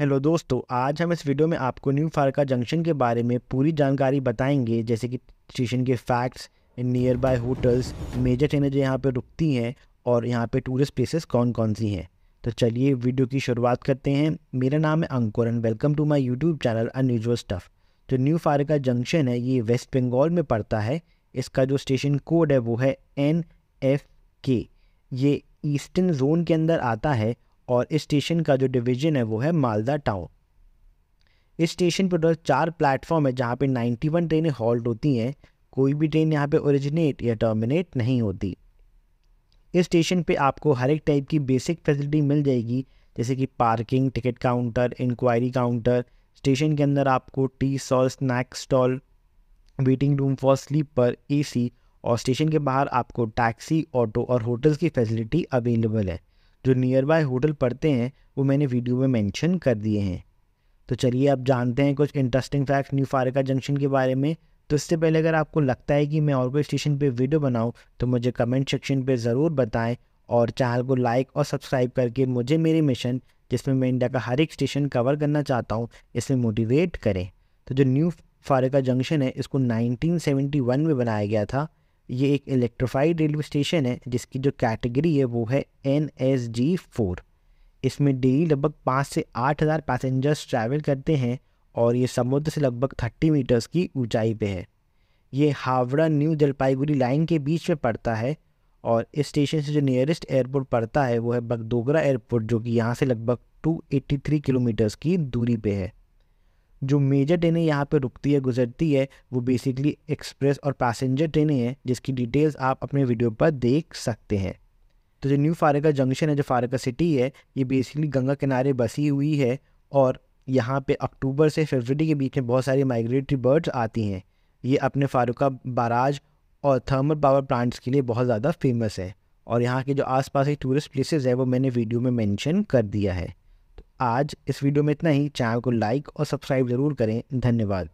hello दोस्तों आज हम इस वीडियो में आपको न्यू फारका जंक्शन के बारे में पूरी जानकारी बताएंगे जैसे कि स्टेशन के facts near by hotels major ट्रेनें जो यहाँ पर रुकती हैं और यहाँ पे टूरिस्ट प्लेसेस कौन कौन सी हैं तो चलिए वीडियो की शुरुआत करते हैं मेरा नाम है Ankur and welcome to my YouTube channel unusual stuff जो न्यू फारका जंक्शन है ये वेस्ट बंगाल में पड़ता है इसका जो स्टेशन कोड है वो है एन एफ के ये ईस्टर्न जोन के अंदर आता है और स्टेशन का जो डिवीज़न है वो है मालदा टाउन इस स्टेशन पर टोटल चार प्लेटफॉर्म है जहाँ पे 91 ट्रेनें हॉल्ट होती हैं कोई भी ट्रेन यहाँ पे ओरिजिनेट या टर्मिनेट नहीं होती इस स्टेशन पे आपको हर एक टाइप की बेसिक फैसिलिटी मिल जाएगी जैसे कि parking ticket counter enquiry counter station के अंदर आपको tea stall snack stall waiting room for sleeper A और स्टेशन के बाहर आपको टैक्सी ऑटो और होटल्स की फैसिलिटी अवेलेबल है जो नियर बाय होटल पड़ते हैं वो मैंने वीडियो में मेंशन कर दिए हैं तो चलिए आप जानते हैं कुछ interesting fact new Farakka junction के बारे में तो इससे पहले अगर आपको लगता है कि मैं और कोई स्टेशन पर वीडियो बनाऊँ तो मुझे कमेंट सेक्शन पर ज़रूर बताएँ और चैनल को लाइक और सब्सक्राइब करके मुझे मेरे मिशन जिसमें मैं इंडिया का हर एक स्टेशन कवर करना चाहता हूँ इसमें मोटिवेट करें तो जो न्यू फारका जंक्शन है इसको 1971 में बनाया गया था ये एक इलेक्ट्रिफाइड रेलवे स्टेशन है जिसकी जो कैटेगरी है वो है एन एस जी फोर इसमें डेली लगभग पाँच से आठ हज़ार पैसेंजर्स ट्रैवल करते हैं और ये समुद्र से लगभग थर्टी मीटर्स की ऊंचाई पे है ये हावड़ा न्यू जलपाईगुड़ी लाइन के बीच में पड़ता है और इस स्टेशन से जो नियरेस्ट एयरपोर्ट पड़ता है वो है बगदोगरा एयरपोर्ट जो कि यहाँ से लगभग 283 किलोमीटर्स की दूरी पे है जो मेजर ट्रेनें यहाँ पे रुकती है गुजरती है वो बेसिकली एक्सप्रेस और पैसेंजर ट्रेनें हैं जिसकी डिटेल्स आप अपने वीडियो पर देख सकते हैं तो जो न्यू फारका जंक्शन है जो फारका सिटी है ये बेसिकली गंगा किनारे बसी हुई है और यहाँ पे अक्टूबर से फरवरी के बीच में बहुत सारी माइग्रेटरी बर्ड्स आती हैं ये अपने फारुका बाराज और थर्मल पावर प्लांट्स के लिए बहुत ज़्यादा फेमस है और यहाँ के जो आसपास के टूरिस्ट प्लेसेस है वो मैंने वीडियो में मेंशन कर दिया है आज इस वीडियो में इतना ही चैनल को लाइक और सब्सक्राइब ज़रूर करें धन्यवाद